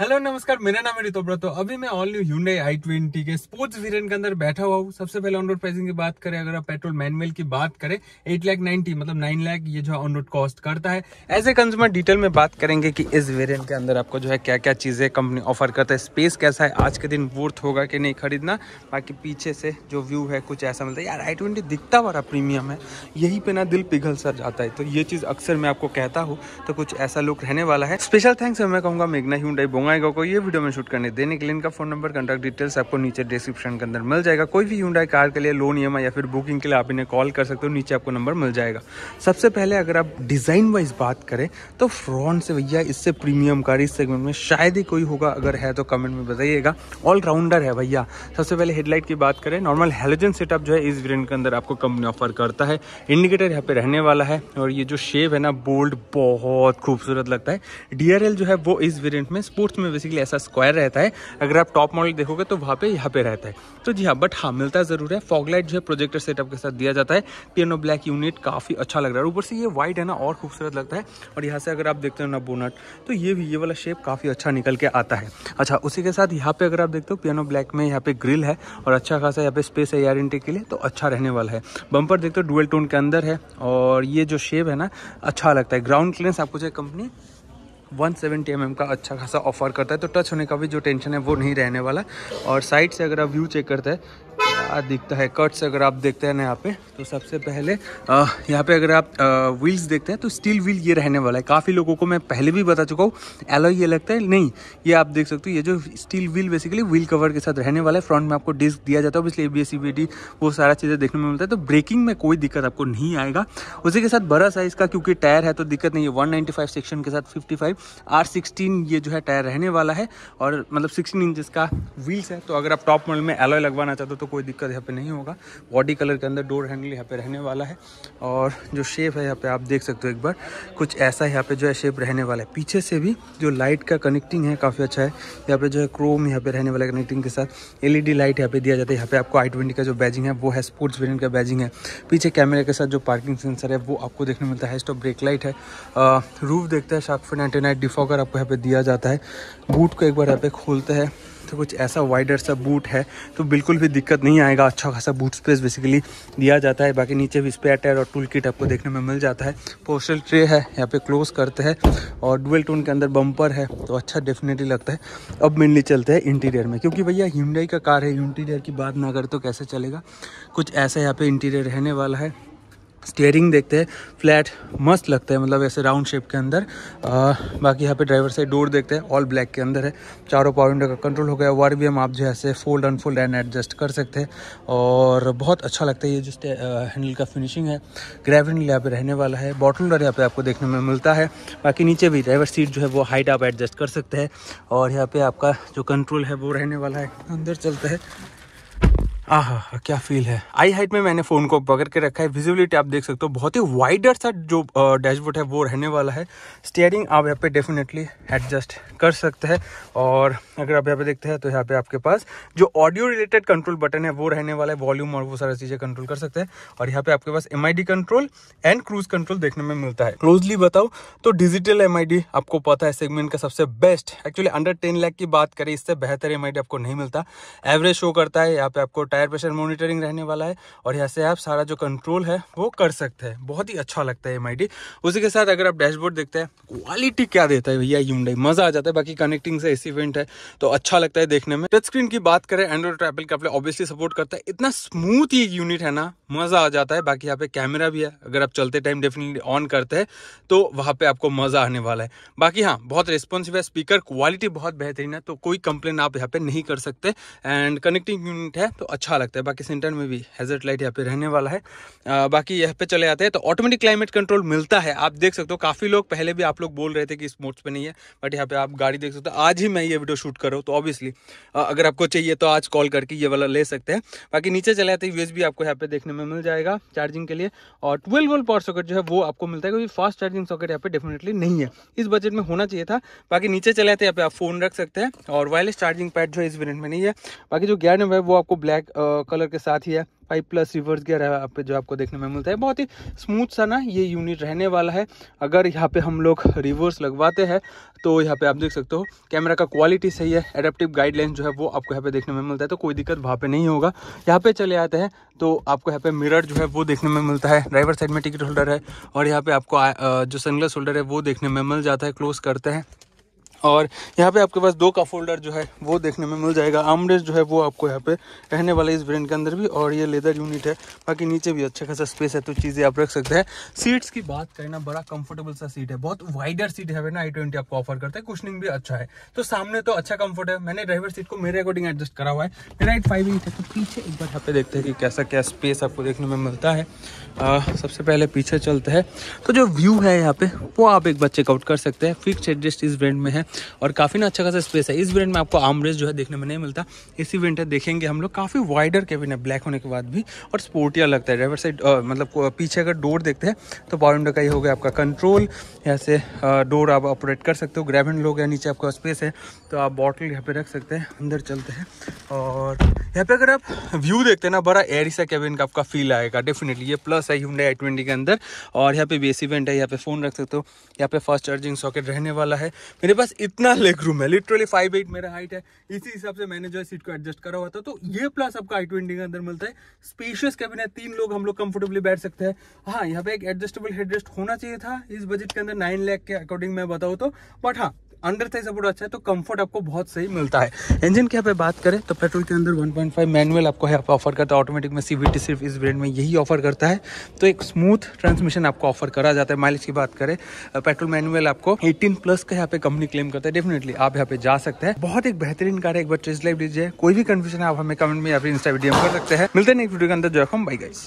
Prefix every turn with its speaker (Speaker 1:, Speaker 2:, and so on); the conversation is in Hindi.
Speaker 1: हेलो नमस्कार मेरा नाम है रितोब्रत तो अभी मैं all new Hyundai i twenty के स्पोर्ट्स वेरिएंट के अंदर बैठा हुआ हूँ सबसे पहले ऑन रोड प्राइसिंग की बात करें अगर आप पेट्रोल मैनुअल की बात करें एट लैख नाइनटी मतलब नाइन लैख ये जो ऑन रोड कॉस्ट करता है एज ए कंज्यूमर डिटेल में बात करेंगे कि इस वेरियंट के अंदर आपको जो है क्या क्या चीज़ें कंपनी ऑफर करता है स्पेस कैसा है आज के दिन वर्थ होगा कि नहीं खरीदना बाकी पीछे से जो व्यू है कुछ ऐसा मिलता है यार आई ट्वेंटी दिखता वाला प्रीमियम है यही पे ना दिल पिघल सर जाता है तो ये चीज़ अक्सर मैं आपको कहता हूँ तो कुछ ऐसा लुक रहने वाला है स्पेशल थैंक्स मैं कहूँगा मेघना ह्यूडे होंगाई को ये वीडियो में शूट करने देने के लिए इनका फोन नंबर कॉन्टैक्ट डिटेल्स आपको नीचे डिस्क्रिप्शन के अंदर मिल जाएगा कोई भी यूंडाई कार के लिए लोन ई e या फिर बुकिंग के लिए आप इन्हें कॉल कर सकते हो नीचे आपको नंबर मिल जाएगा सबसे पहले अगर आप डिज़ाइन वाइज बात करें तो फ्रंट से भैया इससे प्रीमियम कार इस सेगमेंट में शायद ही कोई होगा अगर है तो कमेंट में बताइएगा ऑलराउंडर है भैया सबसे पहले हेडलाइट की बात करें नॉर्मल हेलोजन सेटअप जो है इस वेरियंट के अंदर आपको कंपनी ऑफर करता है इंडिकेटर यहाँ पे रहने वाला है और ये जो शेप है ना बोल्ड बहुत खूबसूरत लगता है डी जो है वो इस वेरियंट में स्पोर्ट लेफ्ट में बेसिकली ऐसा स्क्वायर रहता है अगर आप टॉप मॉडल देखोगे तो वहाँ पे यहाँ पे रहता है तो जी हाँ बट हाँ मिलता ज़रूर है फॉगलाइट जो है प्रोजेक्टर सेटअप के साथ दिया जाता है पियनो ब्लैक यूनिट काफ़ी अच्छा लग रहा है ऊपर से ये वाइट है ना और खूबसूरत लगता है और यहाँ से अगर आप देखते हो ना बोनट तो ये भी ये वाला शेप काफ़ी अच्छा निकल के आता है अच्छा उसी के साथ यहाँ पे अगर आप देखते हो पियनो ब्लैक में यहाँ पे ग्रिल है और अच्छा खासा यहाँ पे स्पेस है एयर इंटेक के लिए तो अच्छा रहने वाला है बंपर देखते हो डुअल टोन के अंदर है और ये जो शेप है ना अच्छा लगता है ग्राउंड क्लियरेंस आपको चाहिए कंपनी वन सेवेंटी mm का अच्छा खासा ऑफर करता है तो टच होने का भी जो टेंशन है वो नहीं रहने वाला और साइड से अगर आप व्यू चेक करते हैं दिखता है कट्स अगर आप देखते हैं ना यहाँ पे तो सबसे पहले यहाँ पे अगर आप व्हील्स देखते हैं तो स्टील व्हील ये रहने वाला है काफ़ी लोगों को मैं पहले भी बता चुका हूँ एलो ये लगता है नहीं ये आप देख सकते हो ये जो steel wheel basically wheel cover के साथ रहने वाला है फ्रंट में आपको डिस्क दिया जाता है इसलिए ए बी वो सारा चीज़ें देखने में मिलता है तो ब्रेकिंग में कोई दिक्कत आपको नहीं आएगा उसी के साथ बड़ा साइज़ का क्योंकि टायर है तो दिक्कत नहीं है वन सेक्शन के साथ फिफ्टी आर सिक्सटीन ये जो है टायर रहने वाला है और मतलब सिक्सटीन इंच का व्हील्स है तो अगर आप टॉप मॉडल में एलॉय लगवाना चाहते हो तो कोई दिक्कत यहाँ पे नहीं होगा बॉडी कलर के अंदर डोर हैंडल यहाँ पे रहने वाला है और जो शेप है यहाँ पे आप देख सकते हो एक बार कुछ ऐसा यहाँ पे जो है शेप रहने वाला है पीछे से भी जो लाइट का कनेक्टिंग है काफ़ी अच्छा है यहाँ पर जो है क्रोम यहाँ पे रहने वाला कनेक्टिंग के साथ एल लाइट यहाँ पे दिया जाता है यहाँ पे आपको आई ट्वेंटी का जो बैजिंग है वो है स्पोर्ट्स वेरियंट का बैजिंग है पीछे कैमरे के साथ जो पार्किंग सेंसर है वो आपको देखने मिलता है स्टॉप ब्रेक लाइट है रूफ देखता है शार्क फोर एंटेना है डिफॉगर आपको यहाँ पे दिया जाता है बूट को एक बार यहाँ पे खोलते हैं तो कुछ ऐसा वाइडर सा बूट है तो बिल्कुल भी दिक्कत नहीं आएगा अच्छा खासा बूट स्पेस बेसिकली दिया जाता है बाकी नीचे भी स्पेयर टायर और टूल किट आपको देखने में मिल जाता है पोस्टल ट्रे है यहाँ पे क्लोज करते हैं और डुअल टोन के अंदर बम्पर है तो अच्छा डेफिनेटली लगता है अब मेनली चलते हैं इंटीरियर में क्योंकि भैया हिंडाई का कार है इंटीरियर की बात ना करें तो कैसे चलेगा कुछ ऐसा यहाँ पर इंटीरियर रहने वाला है स्टेयरिंग देखते हैं फ्लैट मस्त लगता है मतलब ऐसे राउंड शेप के अंदर आ, बाकी यहाँ पे ड्राइवर से डोर देखते हैं ऑल ब्लैक के अंदर है चारों पावर विंडो का कंट्रोल हो गया वार भी हम आप जो है फोल्ड अनफोल्ड एंड एडजस्ट कर सकते हैं और बहुत अच्छा लगता है ये जिस हैंडल का फिनिशिंग है ग्रैब यहाँ पे रहने वाला है बॉटल डर यहाँ पे आपको देखने में मिलता है बाकी नीचे भी ड्राइवर सीट जो है वो हाइट आप एडजस्ट कर सकते हैं और यहाँ पर आपका जो कंट्रोल है वो रहने वाला है अंदर चलता है आहा, क्या फील है आई हाइट में मैंने फोन को पकड़ के रखा है विजिबिलिटी आप देख सकते हो बहुत ही वाइडर सा जो डैशबोर्ड है वो रहने वाला है स्टेयरिंग आप यहाँ पे डेफिनेटली एडजस्ट कर सकते हैं और अगर आप यहाँ पे देखते हैं तो यहाँ पे आपके पास जो ऑडियो रिलेटेड कंट्रोल बटन है वो रहने वाला है वॉल्यूम और वो सारी चीज़ें कंट्रोल कर सकते हैं और यहाँ पे आपके पास M control and cruise control देखने में मिलता है क्लोजली बताओ तो डिजिटल एम आपको पता है सेगमेंट का सबसे best actually under ten lakh की बात करें इससे बेहतर एम आपको नहीं मिलता एवरेज शो करता है यहाँ पे आपको टायर प्रेशर मोनिटरिंग रहने वाला है और यहाँ से आप सारा जो कंट्रोल है वो कर सकते हैं बहुत ही अच्छा लगता है एम उसी के साथ अगर आप डैशबोर्ड देखते हैं क्वालिटी क्या देता है भैया यूंडाई मज़ा आ जाता है बाकी कनेक्टिंग से ऐसी इवेंट है तो अच्छा लगता है देखने में टच स्क्रीन की बात करें एंड्रॉइड ट्रैपल का ऑब्वियसली सपोर्ट करता है इतना स्मूथ ही यूनिट है ना मज़ा आ जाता है बाकी यहाँ पे कैमरा भी है अगर आप चलते टाइम डेफिनेटली ऑन करते हैं तो वहाँ पे आपको मज़ा आने वाला है बाकी हाँ बहुत रिस्पॉन्सिव है स्पीकर क्वालिटी बहुत बेहतरीन है तो कोई कंप्लेन आप यहाँ पे नहीं कर सकते एंड कनेक्टिंग यूनिट है तो अच्छा अच्छा लगता है बाकी सेंटर में भी हेजर्ट लाइट यहाँ पे रहने वाला है आ, बाकी यहाँ पे चले जाते हैं तो ऑटोमेटिक क्लाइमेट कंट्रोल मिलता है आप देख सकते हो काफ़ी लोग पहले भी आप लोग बोल रहे थे कि स्पोर्ट्स पे नहीं है बट यहाँ पे आप गाड़ी देख सकते हो आज ही मैं ये वीडियो शूट कर रहा हूँ तो ऑब्वियसली अगर आपको चाहिए तो आज कॉल करके ये वाला ले सकते हैं बाकी नीचे चले आते हैं यूएस आपको यहाँ पे देखने में मिल जाएगा चार्जिंग के लिए और ट्वेल्व वोल्ट पावर सॉकेट जो है वो आपको मिलता है क्योंकि फास्ट चार्जिंग सॉकेट यहाँ पे डेफिनेटली नहीं है इस बजट में होना चाहिए था बाकी नीचे चले जाते हैं यहाँ पे आप फोन रख सकते हैं और वायरलेस चार्जिंग पैड जो है इस वेरियंट में नहीं है बाकी जो गैर वो आपको ब्लैक कलर के साथ ही है फाइव प्लस रिवर्स गियर है आप जो आपको देखने में मिलता है बहुत ही स्मूथ सा ना ये यूनिट रहने वाला है अगर यहाँ पे हम लोग रिवर्स लगवाते हैं तो यहाँ पे आप देख सकते हो कैमरा का क्वालिटी सही है एडेप्टिव गाइडलाइंस जो है वो आपको यहाँ पे देखने में मिलता है तो कोई दिक्कत वहाँ पे नहीं होगा यहाँ पे चले आते हैं तो आपको यहाँ पे मिरर जो है वो देखने में मिलता है ड्राइवर साइड में टिकट होल्डर है और यहाँ पे आपको जो सनग्लास होल्डर है वो देखने में मिल जाता है क्लोज करते हैं और यहाँ पे आपके पास दो का फोल्डर जो है वो देखने में मिल जाएगा आमरेज जो है वो आपको यहाँ पे रहने वाला इस ब्रांड के अंदर भी और ये लेदर यूनिट है बाकी नीचे भी अच्छा खासा स्पेस है तो चीज़ें आप रख सकते हैं सीट्स की बात करें ना बड़ा कंफर्टेबल सा सीट है बहुत वाइडर सीट है ना आई ट्वेंटी आपको ऑफर करता है कुशनिंग भी अच्छा है तो सामने तो अच्छा कम्फर्ट है मैंने ड्राइवर सीट को मेरे अकॉर्डिंग एडजस्ट करा हुआ है मेरा फाइव इंच है तो पीछे एक बार यहाँ पे देखते हैं कि कैसा क्या स्पेस आपको देखने में मिलता है सबसे पहले पीछे चलते हैं तो जो व्यू है यहाँ पे वो आप एक बार चेकआउट कर सकते हैं फिक्स एडजस्ट इस ब्रांड में है और काफ़ी ना अच्छा खासा स्पेस है इस वेरियंट में आपको आमरेज जो है देखने में नहीं मिलता इसी वेरियंट देखेंगे हम लोग काफ़ी वाइडर केबिन है ब्लैक होने के बाद भी और स्पोर्टिया लगता है ड्राइवर साइड मतलब पीछे अगर डोर देखते हैं तो पावर विंडो का ये हो गया आपका कंट्रोल यहाँ से डोर आप ऑपरेट कर सकते हो ग्रेविन लोग या नीचे आपका स्पेस है तो आप बॉटल यहाँ पे रख सकते हैं अंदर चलते हैं और यहाँ पे अगर आप व्यू देखते हैं ना बड़ा एरी सा कैबिन का आपका फील आएगा डेफिनेटली ये प्लस है ह्यूंडा आई ट्वेंटी के अंदर और यहाँ पे बेसी इवेंट है यहाँ पे फ़ोन रख सकते हो यहाँ पे फास्ट चार्जिंग सॉकेट रहने वाला है मेरे पास इतना लेग रूम है लिटरली फाइव एट मेरा हाइट है इसी हिसाब से मैंने जो है सीट को एडजस्ट करा हुआ था तो ये प्लस आपका आई ट्वेंटी के अंदर मिलता है स्पेशियस कैबिन है तीन लोग हम लोग कंफर्टेबली बैठ सकते हैं हाँ यहाँ पे एक एडजस्टेबल हेडरेस्ट होना चाहिए था इस बजट के अंदर नाइन लैख के अकॉर्डिंग मैं बताऊँ तो बट हाँ अंडर थाई सपोर्ट अच्छा है तो कंफर्ट आपको बहुत सही मिलता है इंजन की यहाँ पे बात करें तो पेट्रोल के अंदर 1.5 मैनुअल आपको यहाँ पे ऑफर करता है ऑटोमेटिक में सीवीटी सिर्फ इस ब्रांड में यही ऑफर करता है तो एक स्मूथ ट्रांसमिशन आपको ऑफर करा जाता है माइलेज की बात करें पेट्रोल मैनुअल आपको एटीन प्लस का यहाँ पे कंपनी क्लेम करता है डेफिनेटली आप यहाँ पे जा सकते हैं बहुत एक बेहतरीन कार है एक बार टेस्ट लाइफ लीजिए कोई भी कन्फ्यूजन आप हमें कमेंट में या फिर इंस्टा वीडियो कर सकते हैं मिलते हैं वीडियो के अंदर जो हम बाई गाइस